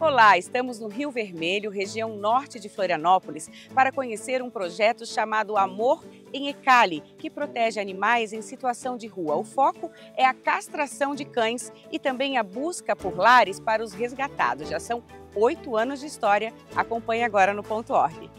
Olá, estamos no Rio Vermelho, região norte de Florianópolis, para conhecer um projeto chamado Amor em Ecali, que protege animais em situação de rua. O foco é a castração de cães e também a busca por lares para os resgatados. Já são oito anos de história. Acompanhe agora no Ponto Org.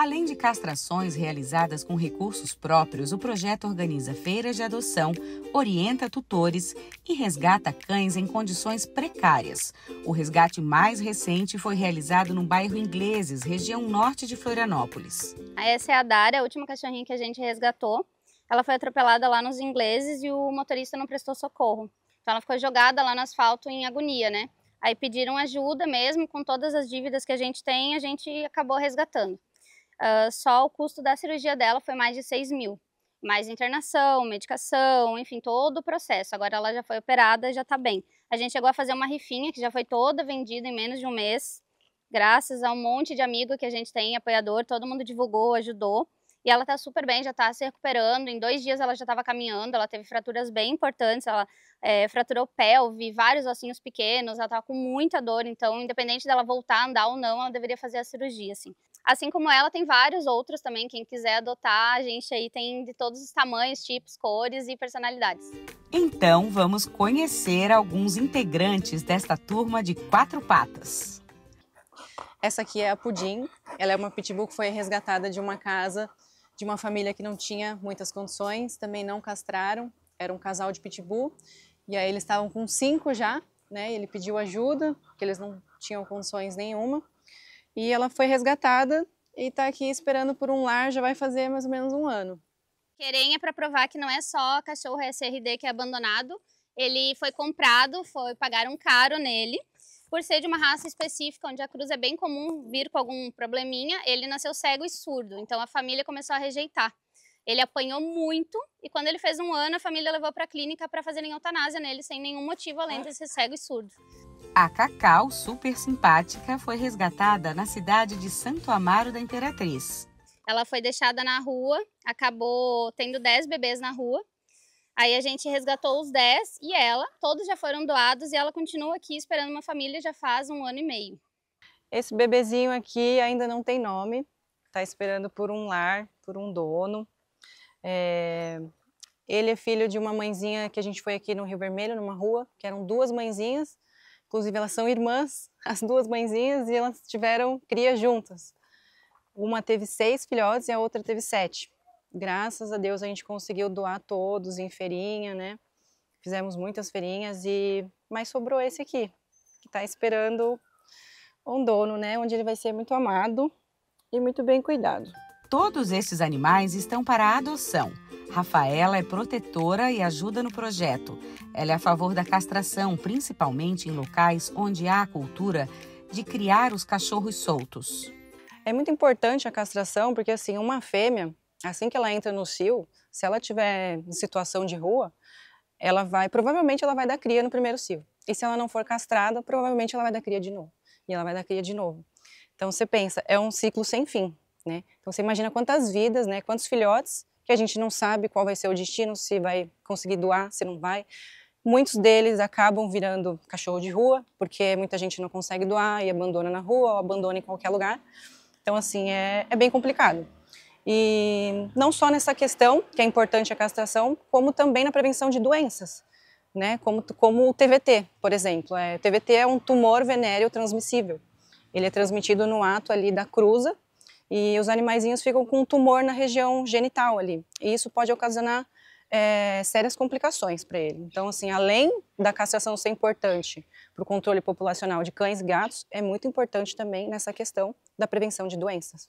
Além de castrações realizadas com recursos próprios, o projeto organiza feiras de adoção, orienta tutores e resgata cães em condições precárias. O resgate mais recente foi realizado no bairro Ingleses, região norte de Florianópolis. Essa é a Dara, a última cachorrinha que a gente resgatou. Ela foi atropelada lá nos Ingleses e o motorista não prestou socorro. Então ela ficou jogada lá no asfalto em agonia, né? Aí pediram ajuda mesmo, com todas as dívidas que a gente tem, a gente acabou resgatando uh, só o custo da cirurgia dela foi mais de 6 mil. Mais internação, medicação, enfim, todo o processo. Agora ela já foi operada, já está bem. A gente chegou a fazer uma rifinha que já foi toda vendida em menos de um mês, graças a um monte de amigo que a gente tem, apoiador, todo mundo divulgou, ajudou. E ela tá super bem, já tá se recuperando. Em dois dias ela já estava caminhando, ela teve fraturas bem importantes. Ela é, fraturou pelve, vários ossinhos pequenos, ela tava com muita dor. Então, independente dela voltar a andar ou não, ela deveria fazer a cirurgia, assim. Assim como ela, tem vários outros também. Quem quiser adotar, a gente aí tem de todos os tamanhos, tipos, cores e personalidades. Então, vamos conhecer alguns integrantes desta turma de quatro patas. Essa aqui é a Pudim. Ela é uma pitbull que foi resgatada de uma casa de uma família que não tinha muitas condições, também não castraram. Era um casal de pitbull. E aí eles estavam com cinco já, né? Ele pediu ajuda, porque eles não tinham condições nenhuma. E ela foi resgatada e está aqui esperando por um lar, já vai fazer mais ou menos um ano. Querem é para provar que não é só cachorro SRD é que é abandonado. Ele foi comprado, foi pagaram caro nele. Por ser de uma raça específica, onde a cruz é bem comum vir com algum probleminha, ele nasceu cego e surdo. Então a família começou a rejeitar. Ele apanhou muito e quando ele fez um ano, a família levou para a clínica para fazerem eutanásia nele sem nenhum motivo além ah. de ser cego e surdo. A Cacau, super simpática, foi resgatada na cidade de Santo Amaro da Imperatriz. Ela foi deixada na rua, acabou tendo 10 bebês na rua. Aí a gente resgatou os 10 e ela, todos já foram doados e ela continua aqui esperando uma família já faz um ano e meio. Esse bebezinho aqui ainda não tem nome, está esperando por um lar, por um dono. É... Ele é filho de uma mãezinha que a gente foi aqui no Rio Vermelho, numa rua, que eram duas mãezinhas, inclusive elas são irmãs, as duas mãezinhas, e elas tiveram cria juntas. Uma teve seis filhotes e a outra teve sete. Graças a Deus a gente conseguiu doar todos em feirinha, né? Fizemos muitas feirinhas e mas sobrou esse aqui, que está esperando um dono, né? Onde ele vai ser muito amado e muito bem cuidado. Todos esses animais estão para adoção. Rafaela é protetora e ajuda no projeto. Ela é a favor da castração, principalmente em locais onde há a cultura de criar os cachorros soltos. É muito importante a castração porque assim, uma fêmea, assim que ela entra no cio, se ela tiver em situação de rua, ela vai, provavelmente ela vai dar cria no primeiro cio. E se ela não for castrada, provavelmente ela vai dar cria de novo. E ela vai dar cria de novo. Então você pensa, é um ciclo sem fim. Né? Então você imagina quantas vidas, né? quantos filhotes que a gente não sabe qual vai ser o destino, se vai conseguir doar, se não vai. Muitos deles acabam virando cachorro de rua, porque muita gente não consegue doar e abandona na rua ou abandona em qualquer lugar. Então, assim, é, é bem complicado. E não só nessa questão, que é importante a castração, como também na prevenção de doenças, né? Como, como o TVT, por exemplo. É, o TVT é um tumor venéreo transmissível. Ele é transmitido no ato ali da cruza, e os animaizinhos ficam com um tumor na região genital ali. E isso pode ocasionar é, sérias complicações para ele. Então, assim, além da castração ser importante para o controle populacional de cães e gatos, é muito importante também nessa questão da prevenção de doenças.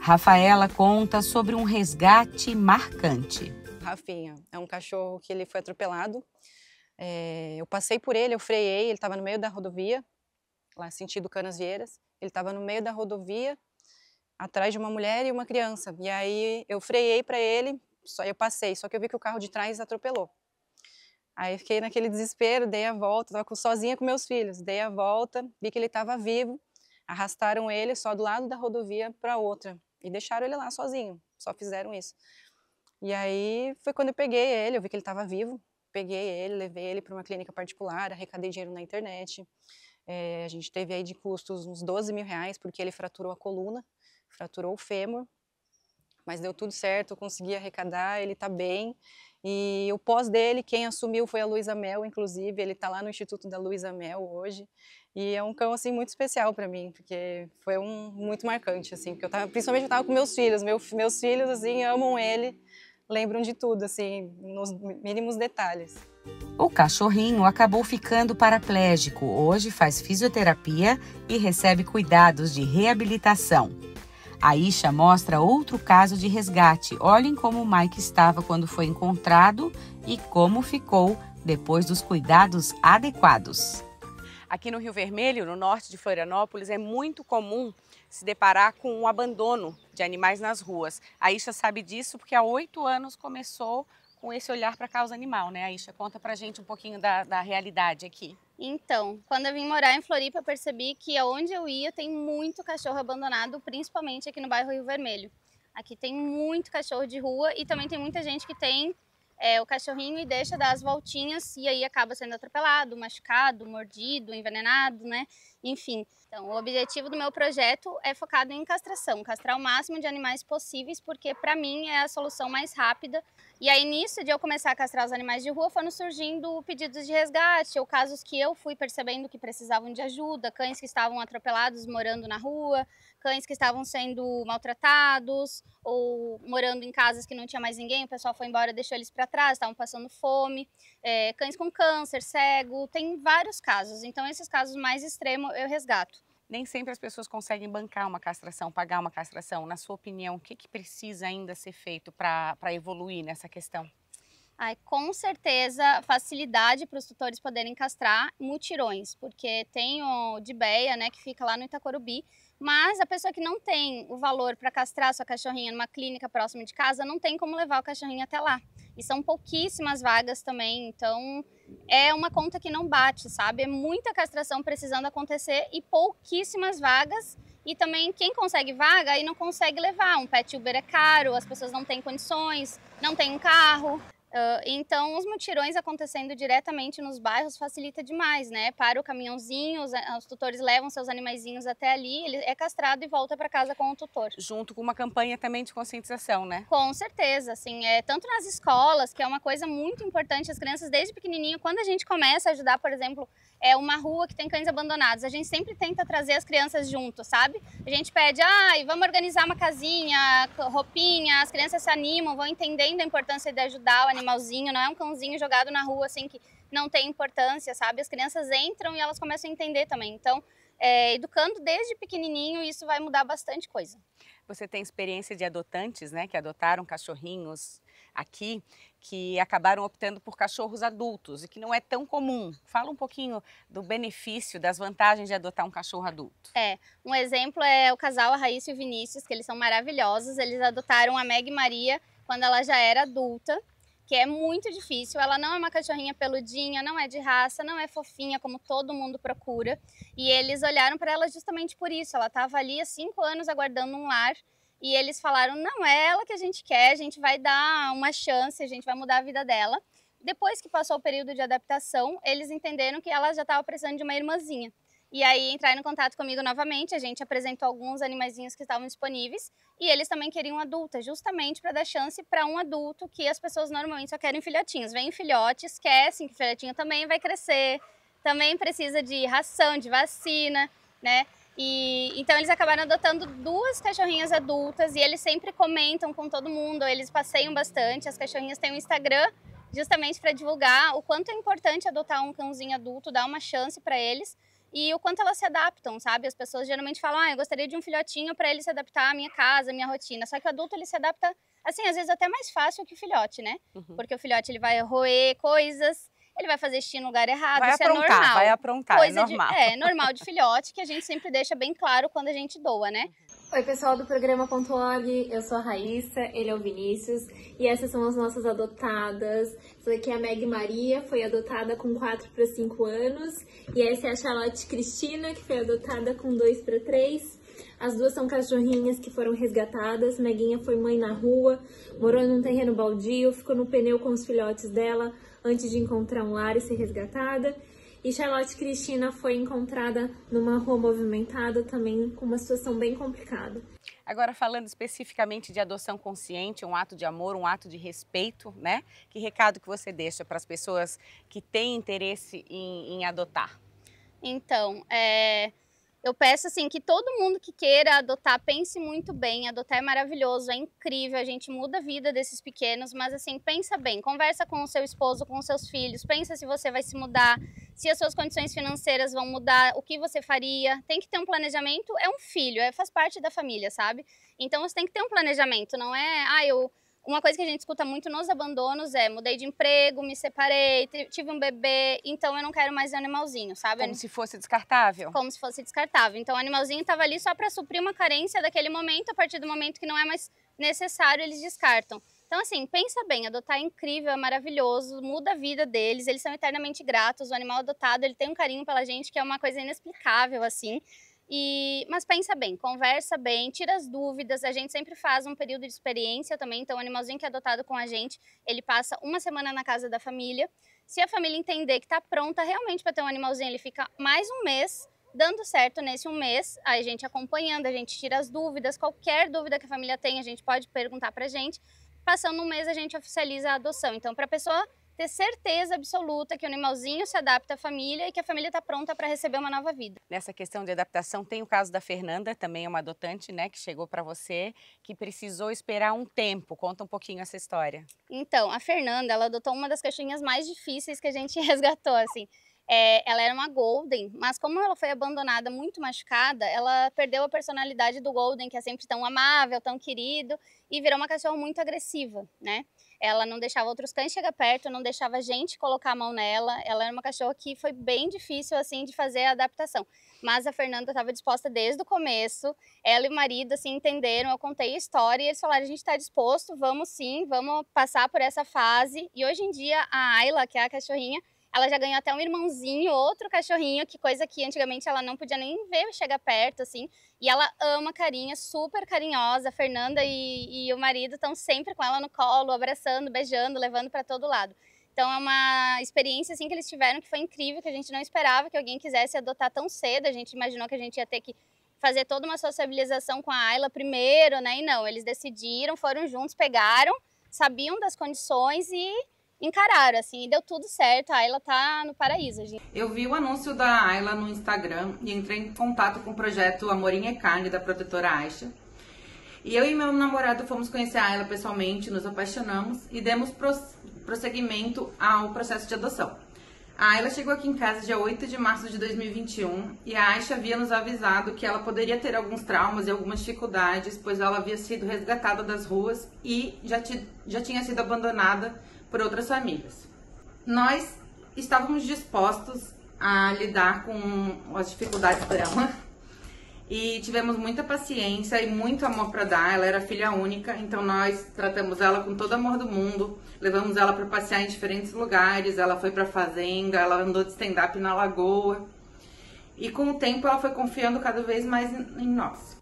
Rafaela conta sobre um resgate marcante. Rafinha é um cachorro que ele foi atropelado. É, eu passei por ele, eu freiei, ele estava no meio da rodovia, lá sentido Canas Vieiras. Ele estava no meio da rodovia atrás de uma mulher e uma criança. E aí eu freiei para ele, só eu passei, só que eu vi que o carro de trás atropelou. Aí fiquei naquele desespero, dei a volta, estava sozinha com meus filhos, dei a volta, vi que ele estava vivo, arrastaram ele só do lado da rodovia para outra e deixaram ele lá sozinho, só fizeram isso. E aí foi quando eu peguei ele, eu vi que ele estava vivo, peguei ele, levei ele para uma clínica particular, arrecadei dinheiro na internet. É, a gente teve aí de custos uns 12 mil reais, porque ele fraturou a coluna fraturou o fêmur, mas deu tudo certo, consegui arrecadar, ele está bem. E o pós dele, quem assumiu foi a Luísa Mel, inclusive, ele está lá no Instituto da Luísa Mel hoje. E é um cão assim muito especial para mim, porque foi um muito marcante assim, porque eu tava, principalmente eu tava com meus filhos, meu, meus filhos assim amam ele, lembram de tudo assim, nos mínimos detalhes. O cachorrinho acabou ficando paraplégico. Hoje faz fisioterapia e recebe cuidados de reabilitação. A Isha mostra outro caso de resgate. Olhem como o Mike estava quando foi encontrado e como ficou depois dos cuidados adequados. Aqui no Rio Vermelho, no norte de Florianópolis, é muito comum se deparar com o abandono de animais nas ruas. A Isha sabe disso porque há oito anos começou com esse olhar para a causa animal, né, Aisha? Conta a gente um pouquinho da, da realidade aqui. Então, quando eu vim morar em Floripa, eu percebi que aonde eu ia tem muito cachorro abandonado, principalmente aqui no bairro Rio Vermelho. Aqui tem muito cachorro de rua e também tem muita gente que tem é, o cachorrinho e deixa dar as voltinhas e aí acaba sendo atropelado, machucado, mordido, envenenado, né? enfim. Então, o objetivo do meu projeto é focado em castração, castrar o máximo de animais possíveis, porque para mim é a solução mais rápida. E aí, nisso de eu começar a castrar os animais de rua, foram surgindo pedidos de resgate, ou casos que eu fui percebendo que precisavam de ajuda, cães que estavam atropelados morando na rua, cães que estavam sendo maltratados, ou morando em casas que não tinha mais ninguém, o pessoal foi embora, deixou eles para trás, estavam passando fome, é, cães com câncer, cego, tem vários casos. Então, esses casos mais extremos eu resgato. Nem sempre as pessoas conseguem bancar uma castração, pagar uma castração. Na sua opinião, o que, que precisa ainda ser feito para evoluir nessa questão? Ai, com certeza, facilidade para os tutores poderem castrar mutirões, porque tem o de Beia, né, que fica lá no Itacorubi, mas a pessoa que não tem o valor para castrar sua cachorrinha numa clínica próxima de casa, não tem como levar o cachorrinho até lá. E são pouquíssimas vagas também, então é uma conta que não bate, sabe? É muita castração precisando acontecer e pouquíssimas vagas. E também quem consegue vaga aí não consegue levar. Um pet Uber é caro, as pessoas não têm condições, não tem um carro. Uh, então, os mutirões acontecendo diretamente nos bairros facilita demais, né? Para o caminhãozinho, os, ah, os tutores levam seus animaizinhos até ali, ele é castrado e volta para casa com o tutor. Junto com uma campanha também de conscientização, né? Com certeza, assim, é, tanto nas escolas, que é uma coisa muito importante, as crianças desde pequenininho, quando a gente começa a ajudar, por exemplo, é uma rua que tem cães abandonados. A gente sempre tenta trazer as crianças junto, sabe? A gente pede, ai, ah, vamos organizar uma casinha, roupinha, as crianças se animam, vão entendendo a importância de ajudar o animalzinho, não é um cãozinho jogado na rua assim que não tem importância, sabe? As crianças entram e elas começam a entender também. Então, é, educando desde pequenininho, isso vai mudar bastante coisa. Você tem experiência de adotantes, né, que adotaram cachorrinhos aqui que acabaram optando por cachorros adultos e que não é tão comum. Fala um pouquinho do benefício, das vantagens de adotar um cachorro adulto. É, um exemplo é o casal a Raíssa e o Vinícius, que eles são maravilhosos. Eles adotaram a Meg Maria quando ela já era adulta, que é muito difícil. Ela não é uma cachorrinha peludinha, não é de raça, não é fofinha como todo mundo procura. E eles olharam para ela justamente por isso. Ela estava ali há cinco anos aguardando um lar e eles falaram: não, é ela que a gente quer, a gente vai dar uma chance, a gente vai mudar a vida dela. Depois que passou o período de adaptação, eles entenderam que ela já estava precisando de uma irmãzinha. E aí entraram em contato comigo novamente, a gente apresentou alguns animaizinhos que estavam disponíveis e eles também queriam adulta, justamente para dar chance para um adulto que as pessoas normalmente só querem filhotinhos. Vem filhote, esquecem que filhotinho também vai crescer, também precisa de ração, de vacina, né? E então eles acabaram adotando duas cachorrinhas adultas e eles sempre comentam com todo mundo, eles passeiam bastante, as cachorrinhas têm um Instagram justamente para divulgar o quanto é importante adotar um cãozinho adulto, dar uma chance para eles e o quanto elas se adaptam, sabe? As pessoas geralmente falam: "Ah, eu gostaria de um filhotinho para ele se adaptar à minha casa, à minha rotina". Só que o adulto ele se adapta assim, às vezes até mais fácil que o filhote, né? Uhum. Porque o filhote ele vai roer coisas, ele vai fazer xixi no lugar errado, vai isso é aprontar, é normal. Vai aprontar, é Coisa é normal. De, é, normal de filhote, que a gente sempre deixa bem claro quando a gente doa, né? Uhum. Oi, pessoal do programa.org, eu sou a Raíssa, ele é o Vinícius, e essas são as nossas adotadas. Essa daqui é a Meg Maria, foi adotada com 4 para 5 anos, e essa é a Charlotte Cristina, que foi adotada com 2 para 3. As duas são cachorrinhas que foram resgatadas. Meguinha foi mãe na rua, morou num terreno baldio, ficou no pneu com os filhotes dela antes de encontrar um lar e ser resgatada. E Charlotte Cristina foi encontrada numa rua movimentada, também com uma situação bem complicada. Agora, falando especificamente de adoção consciente, um ato de amor, um ato de respeito, né? Que recado que você deixa para as pessoas que têm interesse em, em adotar? Então, é, eu peço assim que todo mundo que queira adotar pense muito bem. Adotar é maravilhoso, é incrível, a gente muda a vida desses pequenos, mas assim, pensa bem, conversa com o seu esposo, com os seus filhos, pensa se você vai se mudar, se as suas condições financeiras vão mudar, o que você faria. Tem que ter um planejamento, é um filho, é, faz parte da família, sabe? Então você tem que ter um planejamento, não é, ah, eu uma coisa que a gente escuta muito nos abandonos é mudei de emprego, me separei, tive um bebê, então eu não quero mais animalzinho, sabe? Como se fosse descartável. Como se fosse descartável. Então o animalzinho estava ali só para suprir uma carência daquele momento, a partir do momento que não é mais necessário, eles descartam. Então, assim, pensa bem, adotar é incrível, é maravilhoso, muda a vida deles, eles são eternamente gratos, o animal adotado, ele tem um carinho pela gente que é uma coisa inexplicável, assim. E, mas pensa bem, conversa bem, tira as dúvidas. A gente sempre faz um período de experiência também. Então, o animalzinho que é adotado com a gente, ele passa uma semana na casa da família. Se a família entender que está pronta realmente para ter um animalzinho, ele fica mais um mês. Dando certo nesse um mês, a gente acompanhando, a gente tira as dúvidas. Qualquer dúvida que a família tem, a gente pode perguntar para a gente. Passando um mês, a gente oficializa a adoção. Então, para a pessoa ter certeza absoluta que o animalzinho se adapta à família e que a família está pronta para receber uma nova vida. Nessa questão de adaptação, tem o caso da Fernanda, também é uma adotante, né, que chegou para você, que precisou esperar um tempo. Conta um pouquinho essa história. Então, a Fernanda, ela adotou uma das caixinhas mais difíceis que a gente resgatou, assim. É, ela era uma Golden, mas como ela foi abandonada muito machucada, ela perdeu a personalidade do Golden, que é sempre tão amável, tão querido, e virou uma cachorra muito agressiva, né? Ela não deixava outros cães chegar perto, não deixava gente colocar a mão nela. Ela era uma cachorra que foi bem difícil assim de fazer a adaptação. Mas a Fernanda estava disposta desde o começo. Ela e o marido assim entenderam, eu contei a história e eles falaram: "A gente está disposto, vamos sim, vamos passar por essa fase". E hoje em dia a Ayla, que é a cachorrinha, ela já ganhou até um irmãozinho, outro cachorrinho, que coisa que antigamente ela não podia nem ver chegar perto, assim. E ela ama carinha, super carinhosa. A Fernanda e, e o marido estão sempre com ela no colo, abraçando, beijando, levando para todo lado. Então é uma experiência assim que eles tiveram que foi incrível, que a gente não esperava que alguém quisesse adotar tão cedo. A gente imaginou que a gente ia ter que fazer toda uma sociabilização com a Ayla primeiro, né? E não, eles decidiram, foram juntos, pegaram, sabiam das condições e encararam, assim, deu tudo certo, a Ayla tá no paraíso, gente. Eu vi o anúncio da Ayla no Instagram e entrei em contato com o projeto Amorim é Carne, da protetora Aisha. E eu e meu namorado fomos conhecer a Ayla pessoalmente, nos apaixonamos e demos prosseguimento ao processo de adoção. A Ayla chegou aqui em casa dia 8 de março de 2021 e a Aisha havia nos avisado que ela poderia ter alguns traumas e algumas dificuldades, pois ela havia sido resgatada das ruas e já, já tinha sido abandonada por outras famílias. Nós estávamos dispostos a lidar com as dificuldades dela e tivemos muita paciência e muito amor para dar. Ela era filha única, então nós tratamos ela com todo amor do mundo, levamos ela para passear em diferentes lugares, ela foi para fazenda, ela andou de stand up na lagoa. E com o tempo ela foi confiando cada vez mais em nós.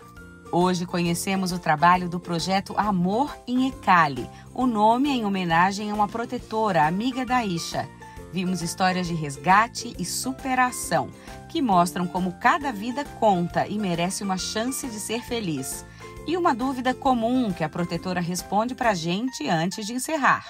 Hoje conhecemos o trabalho do projeto Amor em Ecali. O nome é em homenagem a uma protetora, amiga da Isha. Vimos histórias de resgate e superação, que mostram como cada vida conta e merece uma chance de ser feliz. E uma dúvida comum que a protetora responde para a gente antes de encerrar.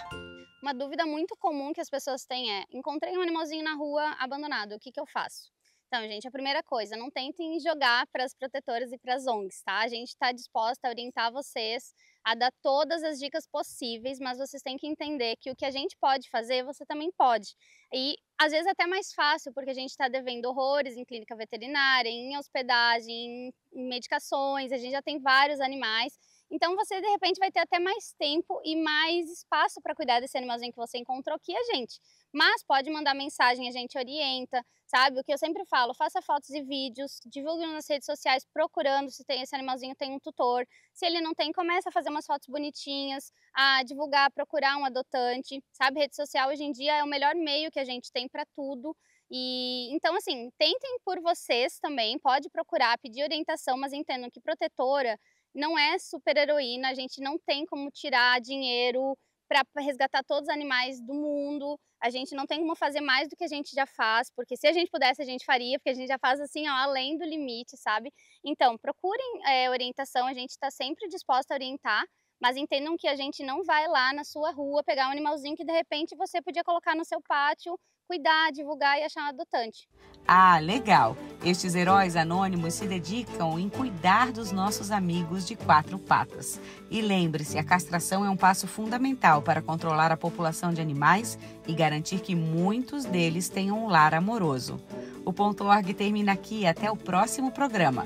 Uma dúvida muito comum que as pessoas têm é: encontrei um animalzinho na rua abandonado, o que, que eu faço? Então, gente, a primeira coisa, não tentem jogar para as protetoras e para as ONGs, tá? A gente está disposta a orientar vocês, a dar todas as dicas possíveis, mas vocês têm que entender que o que a gente pode fazer, você também pode. E às vezes é até mais fácil, porque a gente está devendo horrores em clínica veterinária, em hospedagem, em medicações, a gente já tem vários animais então você de repente vai ter até mais tempo e mais espaço para cuidar desse animalzinho que você encontrou que a gente. Mas pode mandar mensagem, a gente orienta, sabe? O que eu sempre falo, faça fotos e vídeos, divulgue nas redes sociais procurando se tem esse animalzinho tem um tutor. Se ele não tem, começa a fazer umas fotos bonitinhas, a divulgar, procurar um adotante, sabe? Rede social hoje em dia é o melhor meio que a gente tem para tudo. E então assim, tentem por vocês também, pode procurar, pedir orientação, mas entendo que protetora não é super heroína, a gente não tem como tirar dinheiro para resgatar todos os animais do mundo. A gente não tem como fazer mais do que a gente já faz, porque se a gente pudesse, a gente faria, porque a gente já faz assim, ó, além do limite, sabe? Então, procurem é, orientação, a gente está sempre disposta a orientar, mas entendam que a gente não vai lá na sua rua pegar um animalzinho que de repente você podia colocar no seu pátio cuidar, divulgar e achar um adotante. Ah, legal! Estes heróis anônimos se dedicam em cuidar dos nossos amigos de quatro patas. E lembre-se, a castração é um passo fundamental para controlar a população de animais e garantir que muitos deles tenham um lar amoroso. O ponto org termina aqui, até o próximo programa.